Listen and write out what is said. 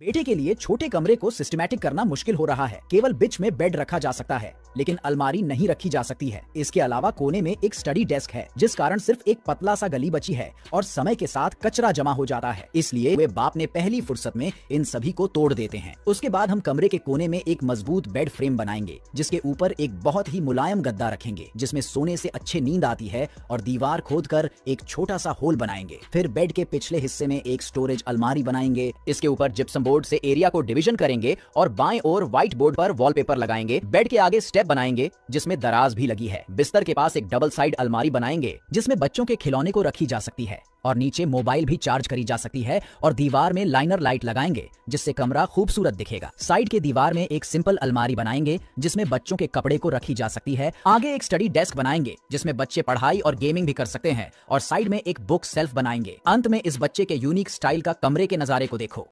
बेटे के लिए छोटे कमरे को सिस्टमैटिक करना मुश्किल हो रहा है केवल बिच में बेड रखा जा सकता है लेकिन अलमारी नहीं रखी जा सकती है इसके अलावा कोने में एक स्टडी डेस्क है जिस कारण सिर्फ एक पतला सा गली बची है और समय के साथ कचरा जमा हो जाता है इसलिए वे बाप ने पहली फुर्सत में इन सभी को तोड़ देते हैं उसके बाद हम कमरे के कोने में एक मजबूत बेड फ्रेम बनाएंगे जिसके ऊपर एक बहुत ही मुलायम गद्दा रखेंगे जिसमे सोने ऐसी अच्छी नींद आती है और दीवार खोद कर एक छोटा सा होल बनाएंगे फिर बेड के पिछले हिस्से में एक स्टोरेज अलमारी बनाएंगे इसके ऊपर जिप्सम बोर्ड से एरिया को डिवीजन करेंगे और बाएं ओर व्हाइट बोर्ड पर वॉलपेपर लगाएंगे बेड के आगे स्टेप बनाएंगे जिसमें दराज भी लगी है बिस्तर के पास एक डबल साइड अलमारी बनाएंगे जिसमें बच्चों के खिलौने को रखी जा सकती है और नीचे मोबाइल भी चार्ज करी जा सकती है और दीवार में लाइनर लाइट लगाएंगे जिससे कमरा खूबसूरत दिखेगा साइड के दीवार में एक सिंपल अलमारी बनाएंगे जिसमें बच्चों के कपड़े को रखी जा सकती है आगे एक स्टडी डेस्क बनाएंगे जिसमें बच्चे पढ़ाई और गेमिंग भी कर सकते हैं और साइड में एक बुक सेल्फ बनाएंगे अंत में इस बच्चे के यूनिक स्टाइल का कमरे के नजारे को देखो